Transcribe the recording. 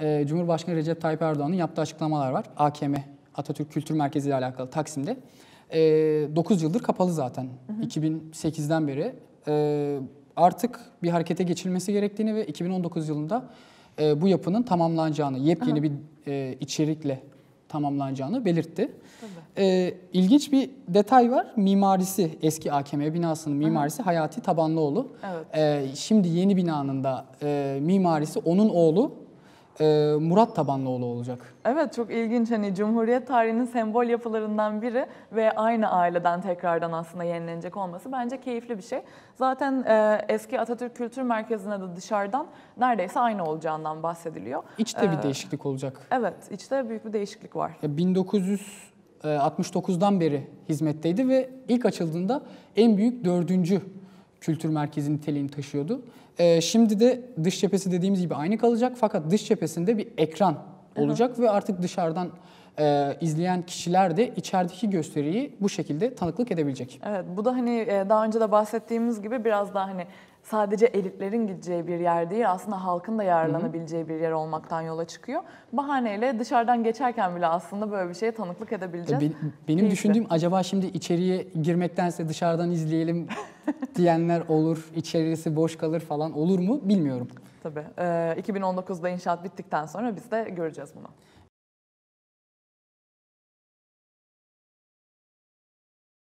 e, Cumhurbaşkanı Recep Tayyip Erdoğan'ın yaptığı açıklamalar var. AKM, Atatürk Kültür Merkezi ile alakalı Taksim'de. E, ee, 9 yıldır kapalı zaten. Hı hı. 2008'den beri. E, artık bir harekete geçilmesi gerektiğini ve 2019 yılında e, bu yapının tamamlanacağını, yepyeni Aha. bir e, içerikle tamamlanacağını belirtti. Tabii. E, ilginç bir detay var. Mimarisi, eski AKM binasının mimarisi Aha. Hayati Tabanlıoğlu. Evet. E, şimdi yeni binanın da e, mimarisi onun oğlu e, Murat Tabanlıoğlu olacak. Evet çok ilginç hani Cumhuriyet tarihinin sembol yapılarından biri ve aynı aileden tekrardan aslında yenilenecek olması bence keyifli bir şey. Zaten e, eski Atatürk Kültür Merkezi'ne de dışarıdan neredeyse aynı olacağından bahsediliyor. İçte ee, bir e, değişiklik olacak. Evet içte büyük bir değişiklik var. 1969'dan e, beri hizmetteydi ve ilk açıldığında en büyük dördüncü kültür merkezi niteliğini taşıyordu. Ee, şimdi de dış cephesi dediğimiz gibi aynı kalacak fakat dış cephesinde bir ekran olacak evet. ve artık dışarıdan e, izleyen kişiler de içerideki gösteriyi bu şekilde tanıklık edebilecek. Evet bu da hani e, daha önce de bahsettiğimiz gibi biraz daha hani sadece elitlerin gideceği bir yer değil aslında halkın da yararlanabileceği bir yer olmaktan yola çıkıyor. Bahaneyle dışarıdan geçerken bile aslında böyle bir şeye tanıklık edebileceğiz. E, Be- benim Keyifli. düşündüğüm acaba şimdi içeriye girmektense dışarıdan izleyelim diyenler olur, içerisi boş kalır falan olur mu bilmiyorum. Tabii. Ee, 2019'da inşaat bittikten sonra biz de göreceğiz bunu.